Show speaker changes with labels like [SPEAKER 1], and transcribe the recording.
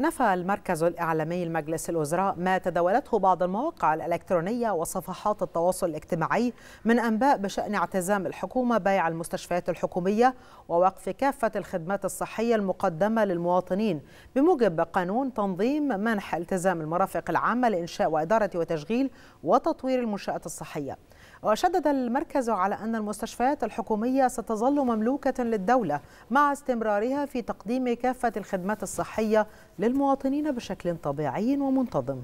[SPEAKER 1] نفى المركز الإعلامي لمجلس الوزراء ما تداولته بعض المواقع الإلكترونية وصفحات التواصل الاجتماعي من أنباء بشأن اعتزام الحكومة بيع المستشفيات الحكومية ووقف كافة الخدمات الصحية المقدمة للمواطنين بموجب قانون تنظيم منح التزام المرافق العامة لإنشاء وإدارة وتشغيل وتطوير المنشآت الصحية وشدد المركز على أن المستشفيات الحكومية ستظل مملوكة للدولة مع استمرارها في تقديم كافة الخدمات الصحية للمواطنين بشكل طبيعي ومنتظم